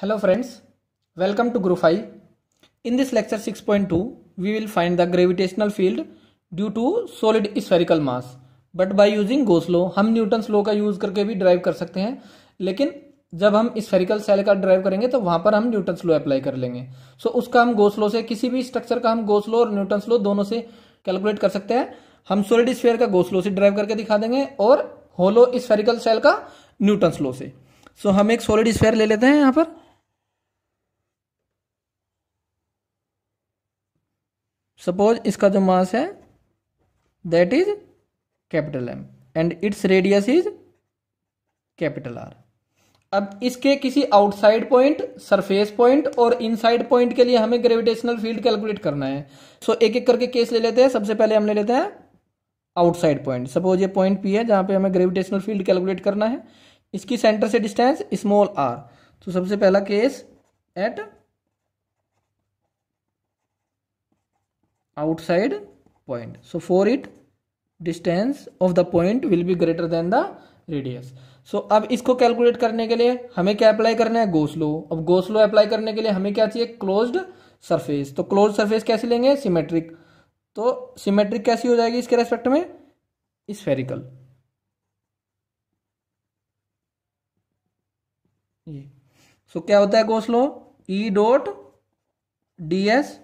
Hello friends welcome to to GRUFI. In this lecture 6.2, we will find the gravitational field due to solid spherical mass. But by using Gauss law, हम Newton law का use करके भी drive कर सकते हैं लेकिन जब हम स्फेरिकल सेल का ड्राइव करेंगे तो वहां पर हम न्यूटन लॉ अप्लाई कर लेंगे सो so, उसका हम गोस लॉ से किसी भी स्ट्रक्चर का हम गोस लॉ और न्यूटन लॉ दोनों से कैलकुलेट कर सकते हैं हम सोलिड स्फेयर का गोस लॉ से ड्राइव करके दिखा देंगे और होलो स्फेरिकल सेल का न्यूटन लॉ से सो so, हम एक सोलिड स्फेयर ले लेते हैं यहाँ पर सपोज इसका जो मास है that is capital M and its radius is capital R अब इसके किसी आउटसाइड पॉइंट सरफेस पॉइंट और इनसाइड पॉइंट के लिए हमें ग्रेविटेशनल फील्ड कैलकुलेट करना है सो so, एक एक करके केस ले लेते हैं सबसे पहले हम ले लेते हैं आउटसाइड पॉइंट सपोज ये पॉइंट पी है जहां पे हमें ग्रेविटेशनल फील्ड कैलकुलेट करना है इसकी सेंटर से डिस्टेंस स्मॉल आर तो सबसे पहला case at outside point so for it distance of the point will be greater than the radius so अब इसको कैलकुलेट करने के लिए हमें क्या अप्लाई करना है गोसलो अब गोसलो अप्लाई करने के लिए हमें क्या चाहिए क्लोज्ड सरफेस तो क्लोज सरफेस कैसे लेंगे सिमेट्रिक तो सिमेट्रिक कैसी हो जाएगी इसके रेस्पेक्ट में स्फेरिकल ये सो so, क्या होता है Gauss law E dot D S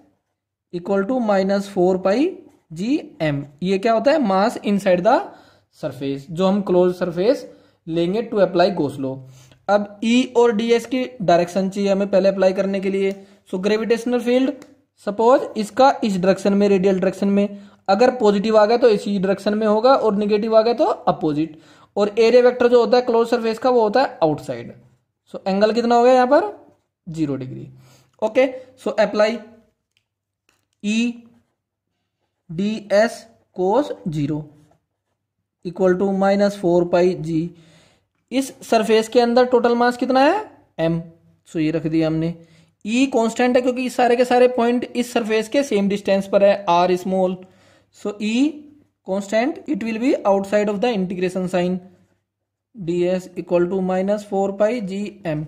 equal to minus four pi G M ये क्या होता है मास इनसाइड द सरफेस जो हम क्लोज सरफेस लेंगे टू अप्लाई गोसलो अब ई e और डी एस की डायरेक्शन चाहिए हमें पहले अप्लाई करने के लिए सो ग्रेविटेशनल फील्ड सपोज इसका इस डायरेक्शन में रेडियल डायरेक्शन में अगर पॉजिटिव आ गया तो इसी डायरेक्शन में होगा और निगेटिव आ गया तो अपोजिट और एरिया वेक्टर जो होता है क्लोज सरफेस का वो होता है आउटसाइड सो एंगल कितना हो गया यहाँ पर zero degree okay so apply E D S cos zero equal to minus four pi G इस सरफेस के अंदर टोटल मास कितना है एम सो ये रख दिया हमने ई e कांस्टेंट है क्योंकि सारे के सारे पॉइंट इस सरफेस के सेम डिस्टेंस पर है R small so E constant it will be outside of the integration sign D S equal to minus four pi G M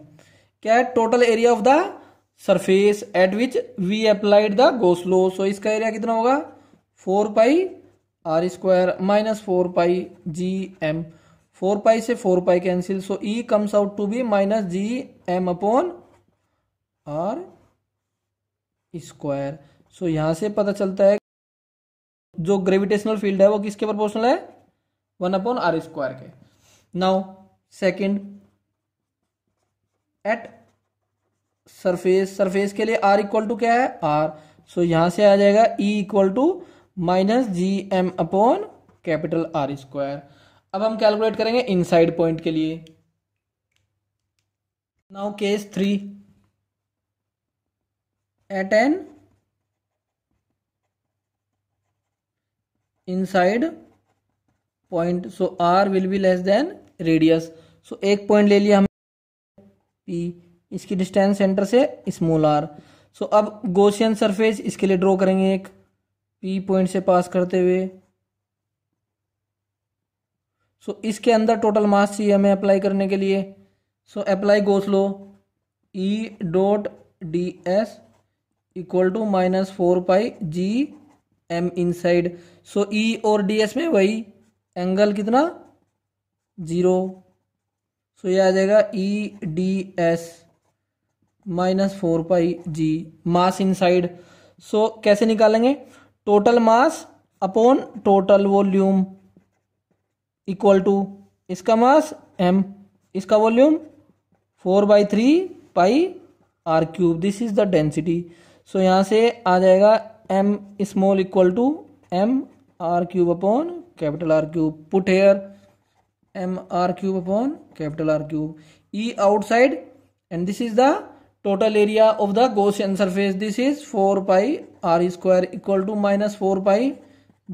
क्या है total area of the surface at which we applied the Gauss law so इसका area कितना होगा four pi R square minus four pi G M four pi से four pi cancel so E comes out to be minus G M upon R square so यहां से पता चलता है जो ग्रेविटेशनल फील्ड है वो किसके प्रोपोर्शनल है वन अपॉन आर स्क्वायर के now second at surface surface के लिए आर इक्वल टू क्या है आर सो so, यहां से आ जाएगा E equal to minus G M upon capital R square अब हम कैलकुलेट करेंगे इनसाइड पॉइंट के लिए now case three at an inside point so R will be less than radius so एक पॉइंट ले लिया हमने पी इसकी डिस्टेंस सेंटर से स्मॉल आर सो अब गोशियन सरफेस इसके लिए ड्रॉ करेंगे एक पी पॉइंट से पास करते हुए सो so, इसके अंदर टोटल मास चाहिए हमें अप्लाई करने के लिए so apply Gauss law E dot D S equal to minus four pi G M inside so E और डी एस में वही एंगल कितना जीरो सो so, ये आ जाएगा E D S minus four pi G mass inside so कैसे निकालेंगे total mass upon total volume equal to इसका मास एम इसका volume four by three pi R cube this is the density so यहाँ से आ जाएगा M small equal to M R cube upon capital R cube put here M R cube upon capital R cube E outside and this is the total area of the Gaussian surface this is four pi R square equal to minus four pi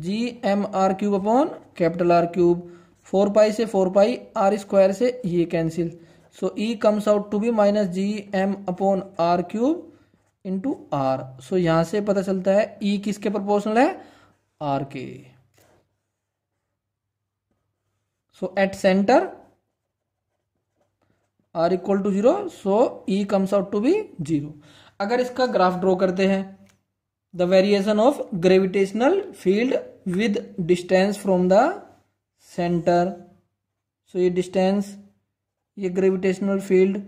G M R cube upon capital R cube four pi से four pi R square से ये cancel so E comes out to be minus G M upon R cube into R so यहाँ से पता चलता है E e किसके proportional है आर के so at centre R equal to zero so E comes out to be zero अगर इसका ग्राफ ड्रॉ करते हैं the variation of gravitational field with distance from the centre so ये distance ये gravitational field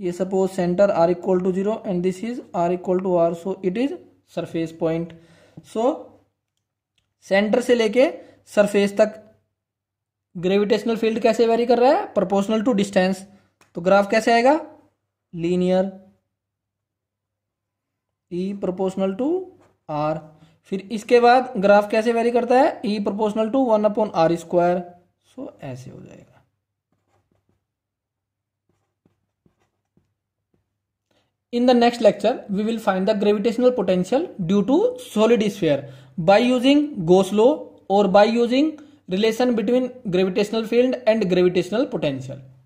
ये suppose centre R equal to zero and this is R equal to R so it is surface point so centre से लेके surface तक gravitational field कैसे very कर रहा है प्रोपोर्शनल टू डिस्टेंस तो ग्राफ कैसे आएगा linear E proportional to R फिर इसके बाद ग्राफ कैसे वेरी करता है E proportional to one upon R square so ऐसे हो जाएगा in the next lecture we will find the gravitational potential due to solid sphere by using Gauss law और by using relation between gravitational field and gravitational potential